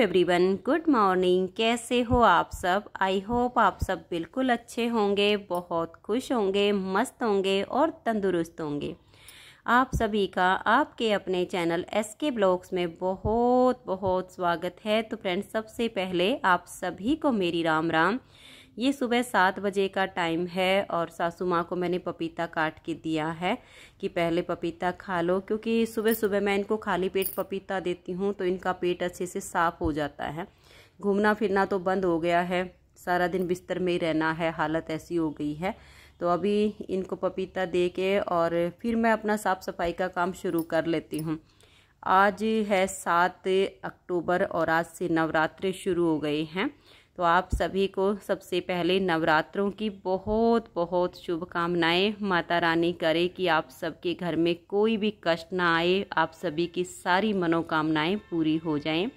everyone good morning कैसे हो आप सब आई होप आप सब बिल्कुल अच्छे होंगे बहुत खुश होंगे मस्त होंगे और तंदुरुस्त होंगे आप सभी का आपके अपने चैनल एस के ब्लॉग्स में बहुत बहुत स्वागत है तो फ्रेंड्स सबसे पहले आप सभी को मेरी राम राम ये सुबह सात बजे का टाइम है और सासू माँ को मैंने पपीता काट के दिया है कि पहले पपीता खा लो क्योंकि सुबह सुबह मैं इनको खाली पेट पपीता देती हूँ तो इनका पेट अच्छे से साफ हो जाता है घूमना फिरना तो बंद हो गया है सारा दिन बिस्तर में ही रहना है हालत ऐसी हो गई है तो अभी इनको पपीता दे के और फिर मैं अपना साफ़ सफाई का काम शुरू कर लेती हूँ आज है सात अक्टूबर और आज से नवरात्र शुरू हो गए हैं तो आप सभी को सबसे पहले नवरात्रों की बहुत बहुत शुभकामनाएं माता रानी करे कि आप सबके घर में कोई भी कष्ट ना आए आप सभी की सारी मनोकामनाएं पूरी हो जाएं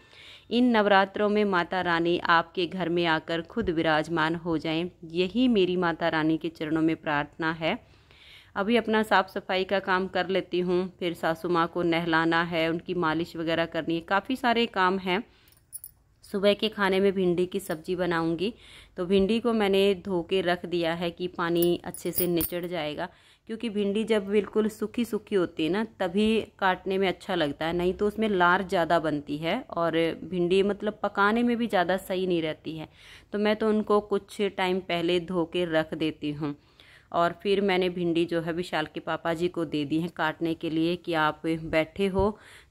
इन नवरात्रों में माता रानी आपके घर में आकर खुद विराजमान हो जाएं यही मेरी माता रानी के चरणों में प्रार्थना है अभी अपना साफ़ सफाई का काम कर लेती हूँ फिर सासू माँ को नहलाना है उनकी मालिश वगैरह करनी है काफ़ी सारे काम हैं सुबह के खाने में भिंडी की सब्ज़ी बनाऊंगी तो भिंडी को मैंने धो के रख दिया है कि पानी अच्छे से निचड़ जाएगा क्योंकि भिंडी जब बिल्कुल सूखी सूखी होती है ना तभी काटने में अच्छा लगता है नहीं तो उसमें लार ज़्यादा बनती है और भिंडी मतलब पकाने में भी ज़्यादा सही नहीं रहती है तो मैं तो उनको कुछ टाइम पहले धो के रख देती हूँ और फिर मैंने भिंडी जो है विशाल के पापा जी को दे दी है काटने के लिए कि आप बैठे हो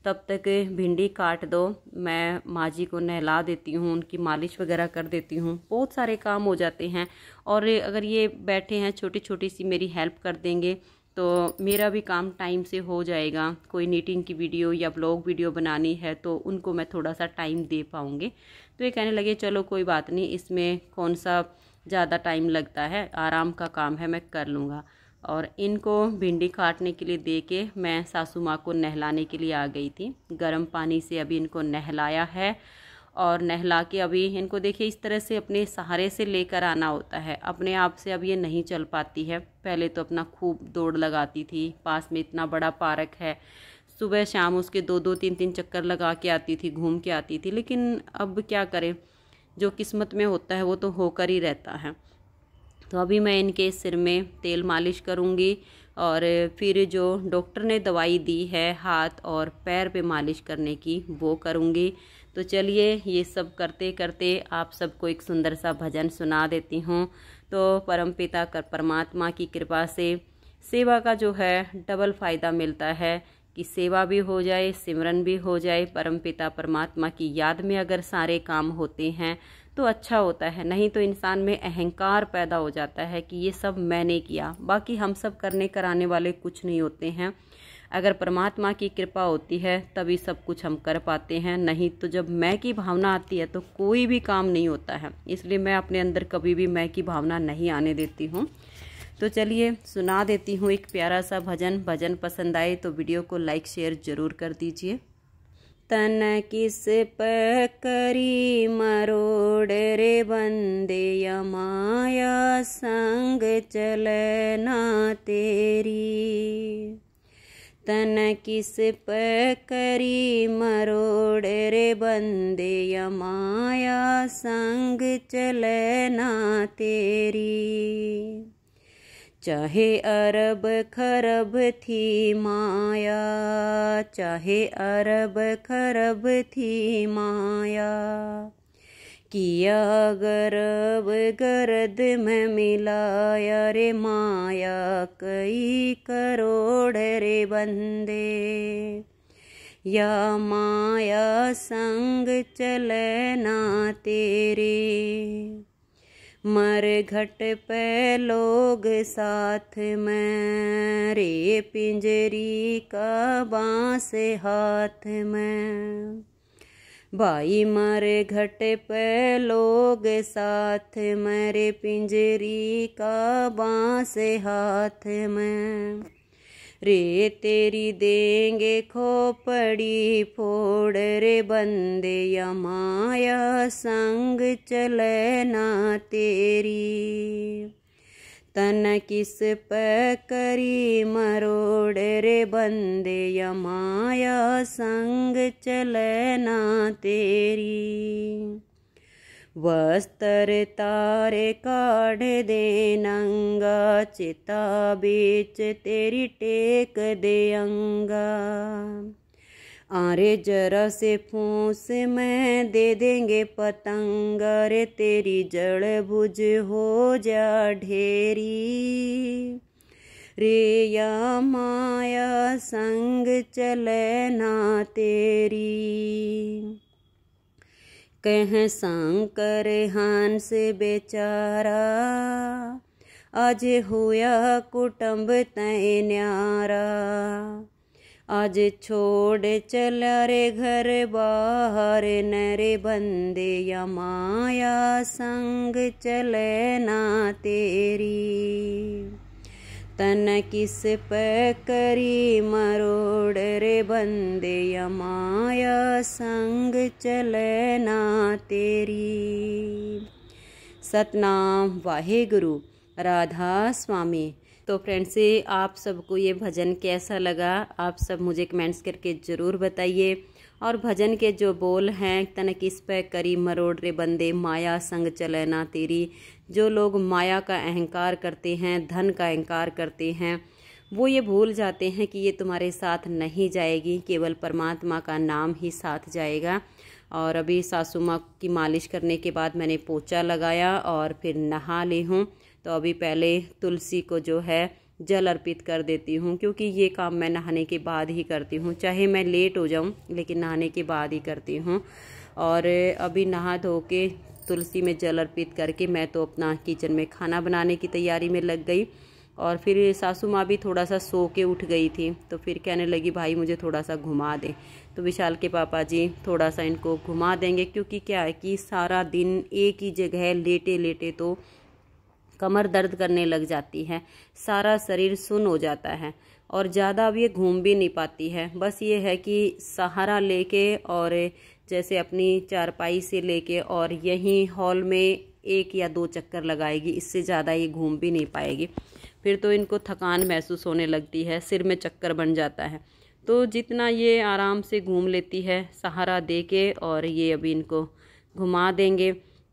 तब तक भिंडी काट दो मैं माँ जी को नहला देती हूँ उनकी मालिश वगैरह कर देती हूँ बहुत सारे काम हो जाते हैं और अगर ये बैठे हैं छोटी छोटी सी मेरी हेल्प कर देंगे तो मेरा भी काम टाइम से हो जाएगा कोई नीटिंग की वीडियो या ब्लॉग वीडियो बनानी है तो उनको मैं थोड़ा सा टाइम दे पाऊँगी तो ये कहने लगे चलो कोई बात नहीं इसमें कौन सा ज़्यादा टाइम लगता है आराम का काम है मैं कर लूँगा और इनको भिंडी काटने के लिए दे के मैं सासू माँ को नहलाने के लिए आ गई थी गर्म पानी से अभी इनको नहलाया है और नहला के अभी इनको देखिए इस तरह से अपने सहारे से लेकर आना होता है अपने आप से अब ये नहीं चल पाती है पहले तो अपना खूब दौड़ लगाती थी पास में इतना बड़ा पार्क है सुबह शाम उसके दो दो तीन तीन चक्कर लगा के आती थी घूम के आती थी लेकिन अब क्या करें जो किस्मत में होता है वो तो होकर ही रहता है तो अभी मैं इनके सिर में तेल मालिश करूँगी और फिर जो डॉक्टर ने दवाई दी है हाथ और पैर पे मालिश करने की वो करूँगी तो चलिए ये सब करते करते आप सबको एक सुंदर सा भजन सुना देती हूँ तो परमपिता कर परमात्मा की कृपा से सेवा का जो है डबल फ़ायदा मिलता है कि सेवा भी हो जाए सिमरन भी हो जाए परमपिता परमात्मा की याद में अगर सारे काम होते हैं तो अच्छा होता है नहीं तो इंसान में अहंकार पैदा हो जाता है कि ये सब मैंने किया बाकी हम सब करने कराने वाले कुछ नहीं होते हैं अगर परमात्मा की कृपा होती है तभी सब कुछ हम कर पाते हैं नहीं तो जब मैं की भावना आती है तो कोई भी काम नहीं होता है इसलिए मैं अपने अंदर कभी भी मैं की भावना नहीं आने देती हूँ तो चलिए सुना देती हूँ एक प्यारा सा भजन भजन पसंद आए तो वीडियो को लाइक शेयर ज़रूर कर दीजिए तन किस पकरी करी मरोड़ रे बंदे माया संग चलना तेरी तन किस पकरी करी मरोड़ रे बंदे माया संग चलना तेरी चाहे अरब खरब थी माया चाहे अरब खरब थी माया किया गरब गरद में मिलाया रे माया कई करोड़ रे बंदे या माया संग चलना तेरे घट पे लोग साथ में रे पिंजरी का बाँस हाथ में भाई मर घट पे लोग साथ मेरे पिंजरी का बाँस हाथ में रे तेरी देंगे खोपड़ी फोड़ रे बंदे यमाया संग चलना तेरी तन किस पर करी मरोड़ रे बंदे यमाया संग चलना तेरी वस्त्र तारे काढ़ दे नंगा चिता बीच तेरी टेक दे अंगा आरे जरा से फूस मैं दे देंगे पतंग रे तेरी जड़ बुझ हो जा ढेरी रे या माया संग चले ना तेरी कह शंकर हंस बेचारा आज होया कुटुंब तय न्यारा आज छोड़ चल रे घर बाहर नरे बंदे या माया संग चले ना तेरी तन किस पर करी मरोड़ रे बंदे माया संग चलना तेरी सतनाम वाहे गुरु राधा स्वामी तो फ्रेंड्स ये आप सबको ये भजन कैसा लगा आप सब मुझे कमेंट्स करके ज़रूर बताइए और भजन के जो बोल हैं तन किस पर करी मरोड़ रे बंदे माया संग चलना तेरी जो लोग माया का अहंकार करते हैं धन का अहंकार करते हैं वो ये भूल जाते हैं कि ये तुम्हारे साथ नहीं जाएगी केवल परमात्मा का नाम ही साथ जाएगा और अभी सासू माँ की मालिश करने के बाद मैंने पोचा लगाया और फिर नहा ली हूँ तो अभी पहले तुलसी को जो है जल अर्पित कर देती हूँ क्योंकि ये काम मैं नहाने के बाद ही करती हूँ चाहे मैं लेट हो जाऊँ लेकिन नहाने के बाद ही करती हूँ और अभी नहा धो के तुलसी में जल अर्पित करके मैं तो अपना किचन में खाना बनाने की तैयारी में लग गई और फिर सासू माँ भी थोड़ा सा सो के उठ गई थी तो फिर कहने लगी भाई मुझे थोड़ा सा घुमा दे तो विशाल के पापा जी थोड़ा सा इनको घुमा देंगे क्योंकि क्या है कि सारा दिन एक ही जगह लेटे लेटे तो कमर दर्द करने लग जाती है सारा शरीर सुन हो जाता है और ज़्यादा अब ये घूम भी नहीं पाती है बस ये है कि सहारा लेके और जैसे अपनी चारपाई से लेके और यहीं हॉल में एक या दो चक्कर लगाएगी इससे ज़्यादा ये घूम भी नहीं पाएगी फिर तो इनको थकान महसूस होने लगती है सिर में चक्कर बन जाता है तो जितना ये आराम से घूम लेती है सहारा दे के और ये अभी इनको घुमा देंगे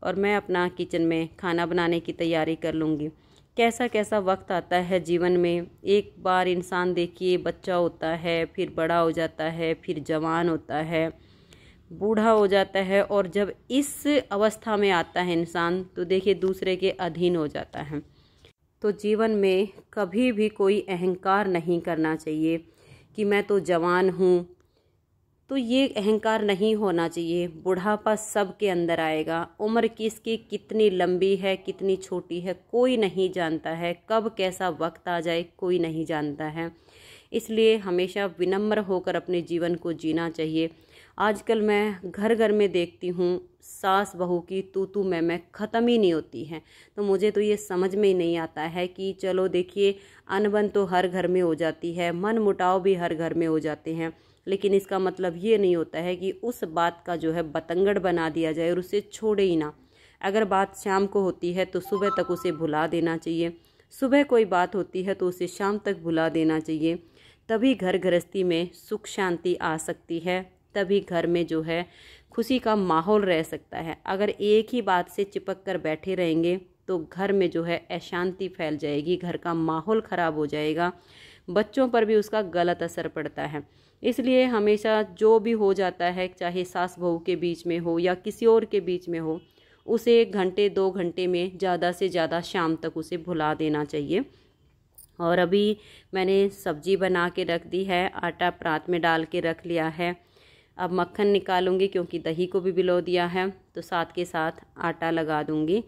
और मैं अपना किचन में खाना बनाने की तैयारी कर लूँगी कैसा कैसा वक्त आता है जीवन में एक बार इंसान देखिए बच्चा होता है फिर बड़ा हो जाता है फिर जवान होता है बूढ़ा हो जाता है और जब इस अवस्था में आता है इंसान तो देखिए दूसरे के अधीन हो जाता है तो जीवन में कभी भी कोई अहंकार नहीं करना चाहिए कि मैं तो जवान हूँ तो ये अहंकार नहीं होना चाहिए बुढ़ापा सब के अंदर आएगा उम्र किसकी कितनी लंबी है कितनी छोटी है कोई नहीं जानता है कब कैसा वक्त आ जाए कोई नहीं जानता है इसलिए हमेशा विनम्र होकर अपने जीवन को जीना चाहिए आजकल मैं घर घर में देखती हूँ सास बहू की तू तू मैं मैं ख़त्म ही नहीं होती है तो मुझे तो ये समझ में ही नहीं आता है कि चलो देखिए अनबन तो हर घर में हो जाती है मन मुटाव भी हर घर में हो जाते हैं लेकिन इसका मतलब ये नहीं होता है कि उस बात का जो है बतंगड़ बना दिया जाए और उसे छोड़े ही ना अगर बात शाम को होती है तो सुबह तक उसे भुला देना चाहिए सुबह कोई बात होती है तो उसे शाम तक भुला देना चाहिए तभी घर गृहस्थी में सुख शांति आ सकती है तभी घर में जो है खुशी का माहौल रह सकता है अगर एक ही बात से चिपक कर बैठे रहेंगे तो घर में जो है अशांति फैल जाएगी घर का माहौल ख़राब हो जाएगा बच्चों पर भी उसका गलत असर पड़ता है इसलिए हमेशा जो भी हो जाता है चाहे सास बहू के बीच में हो या किसी और के बीच में हो उसे घंटे दो घंटे में ज़्यादा से ज़्यादा शाम तक उसे भुला देना चाहिए और अभी मैंने सब्जी बना के रख दी है आटा प्रात में डाल के रख लिया है अब मक्खन निकालूंगी क्योंकि दही को भी बिलो दिया है तो साथ के साथ आटा लगा दूंगी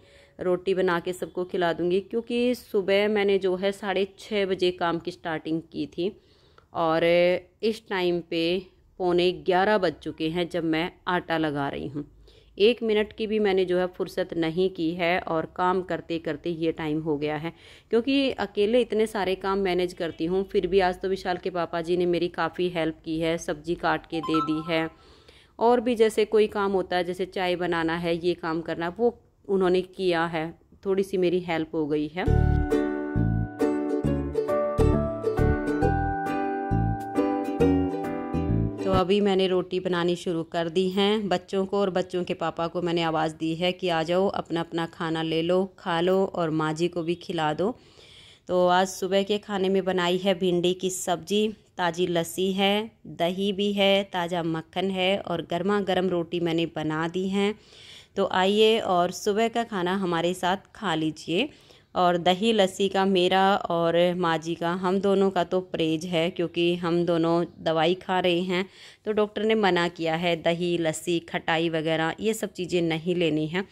रोटी बना के सबको खिला दूंगी क्योंकि सुबह मैंने जो है साढ़े छः बजे काम की स्टार्टिंग की थी और इस टाइम पे पौने ग्यारह बज चुके हैं जब मैं आटा लगा रही हूँ एक मिनट की भी मैंने जो है फुर्सत नहीं की है और काम करते करते ये टाइम हो गया है क्योंकि अकेले इतने सारे काम मैनेज करती हूँ फिर भी आज तो विशाल के पापा जी ने मेरी काफ़ी हेल्प की है सब्जी काट के दे दी है और भी जैसे कोई काम होता है जैसे चाय बनाना है ये काम करना वो उन्होंने किया है थोड़ी सी मेरी हेल्प हो गई है अभी मैंने रोटी बनानी शुरू कर दी हैं बच्चों को और बच्चों के पापा को मैंने आवाज़ दी है कि आ जाओ अपना अपना खाना ले लो खा लो और माँ जी को भी खिला दो तो आज सुबह के खाने में बनाई है भिंडी की सब्जी ताज़ी लस्सी है दही भी है ताज़ा मक्खन है और गर्मा गर्म रोटी मैंने बना दी हैं तो आइए और सुबह का खाना हमारे साथ खा लीजिए और दही लस्सी का मेरा और माँ जी का हम दोनों का तो परहेज है क्योंकि हम दोनों दवाई खा रहे हैं तो डॉक्टर ने मना किया है दही लस्सी खटाई वगैरह ये सब चीज़ें नहीं लेनी हैं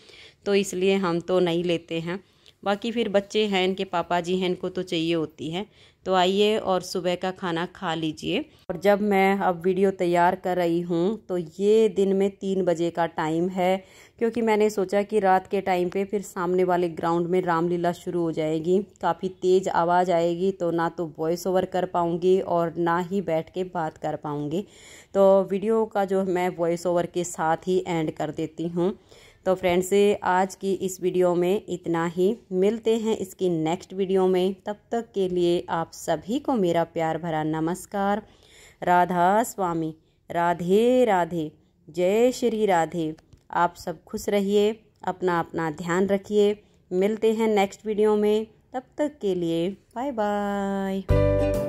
तो इसलिए हम तो नहीं लेते हैं बाकी फिर बच्चे हैं इनके पापा जी हैं इनको तो चाहिए होती है तो आइए और सुबह का खाना खा लीजिए और जब मैं अब वीडियो तैयार कर रही हूँ तो ये दिन में तीन बजे का टाइम है क्योंकि मैंने सोचा कि रात के टाइम पे फिर सामने वाले ग्राउंड में रामलीला शुरू हो जाएगी काफ़ी तेज़ आवाज़ आएगी तो ना तो वॉइस ओवर कर पाऊँगी और ना ही बैठ के बात कर पाऊँगी तो वीडियो का जो मैं वॉइस ओवर के साथ ही एंड कर देती हूँ तो फ्रेंड्स आज की इस वीडियो में इतना ही मिलते हैं इसकी नेक्स्ट वीडियो में तब तक के लिए आप सभी को मेरा प्यार भरा नमस्कार राधा स्वामी राधे राधे जय श्री राधे आप सब खुश रहिए अपना अपना ध्यान रखिए मिलते हैं नेक्स्ट वीडियो में तब तक के लिए बाय बाय